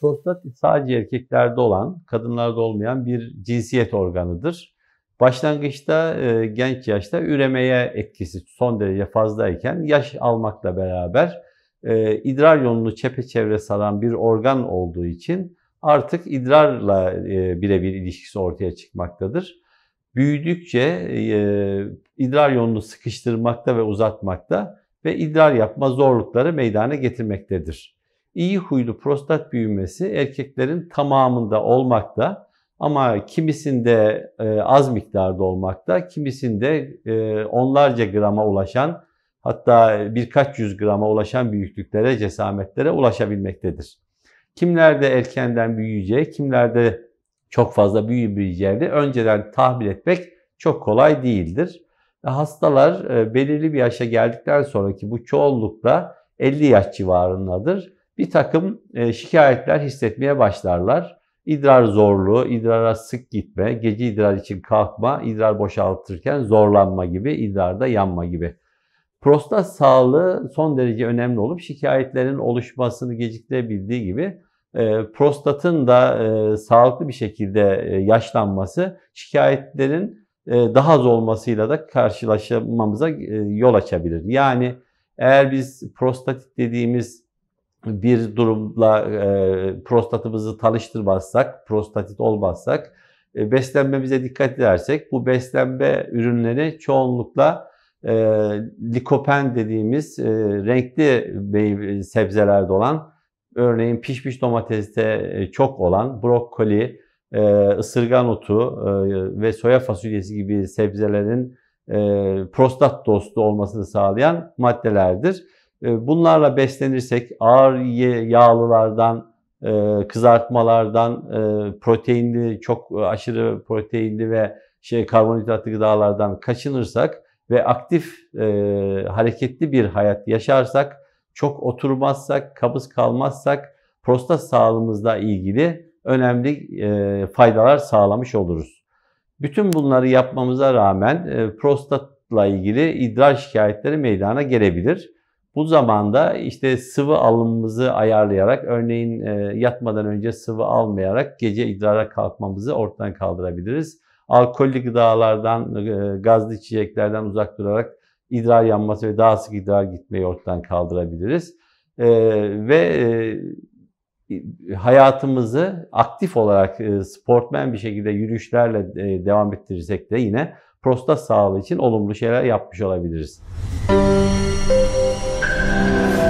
Prostatit sadece erkeklerde olan, kadınlarda olmayan bir cinsiyet organıdır. Başlangıçta e, genç yaşta üremeye etkisi son derece fazlayken yaş almakla beraber e, idrar yolunu çepeçevre saran bir organ olduğu için artık idrarla e, birebir ilişkisi ortaya çıkmaktadır. Büyüdükçe idrar yolunu sıkıştırmakta ve uzatmakta ve idrar yapma zorlukları meydana getirmektedir iyi huylu prostat büyümesi erkeklerin tamamında olmakta ama kimisinde e, az miktarda olmakta, kimisinde e, onlarca grama ulaşan hatta birkaç yüz grama ulaşan büyüklüklere, cesametlere ulaşabilmektedir. Kimlerde erkenden büyüyeceği, kimlerde çok fazla büyüyeceğini önceden tahmin etmek çok kolay değildir. Hastalar e, belirli bir yaşa geldikten sonraki bu çoğunlukla 50 yaş civarındadır bir takım e, şikayetler hissetmeye başlarlar. İdrar zorluğu, idrara sık gitme, gece idrar için kalkma, idrar boşaltırken zorlanma gibi, idrarda yanma gibi. Prostat sağlığı son derece önemli olup şikayetlerin oluşmasını geciktirebildiği gibi e, prostatın da e, sağlıklı bir şekilde e, yaşlanması şikayetlerin e, daha az olmasıyla da karşılaşmamıza e, yol açabilir. Yani eğer biz prostatit dediğimiz bir durumla e, prostatımızı tanıştırmazsak, prostatit olmazsak, e, beslenmemize dikkat edersek bu beslenme ürünleri çoğunlukla e, likopen dediğimiz e, renkli sebzelerde olan, örneğin pişmiş domateste e, çok olan, brokoli, e, ısırgan otu e, ve soya fasulyesi gibi sebzelerin e, prostat dostu olmasını sağlayan maddelerdir. Ee, bunlarla beslenirsek ağır yağlılardan, e, kızartmalardan, e, proteinli, çok aşırı proteinli ve şey karbonhidratlı gıdalardan kaçınırsak ve aktif, e, hareketli bir hayat yaşarsak, çok oturmazsak, kabız kalmazsak prostat sağlığımızla ilgili önemli faydalar sağlamış oluruz. Bütün bunları yapmamıza rağmen prostatla ilgili idrar şikayetleri meydana gelebilir. Bu zamanda işte sıvı alımımızı ayarlayarak örneğin e, yatmadan önce sıvı almayarak gece idrara kalkmamızı ortadan kaldırabiliriz. Alkollü gıdalardan, e, gazlı içeceklerden uzak durarak idrar yanması ve daha sık idrar gitmeyi ortadan kaldırabiliriz. E, ve hayatımızı aktif olarak sportmen bir şekilde yürüyüşlerle devam ettirirsek de yine prostat sağlığı için olumlu şeyler yapmış olabiliriz. Müzik Yeah.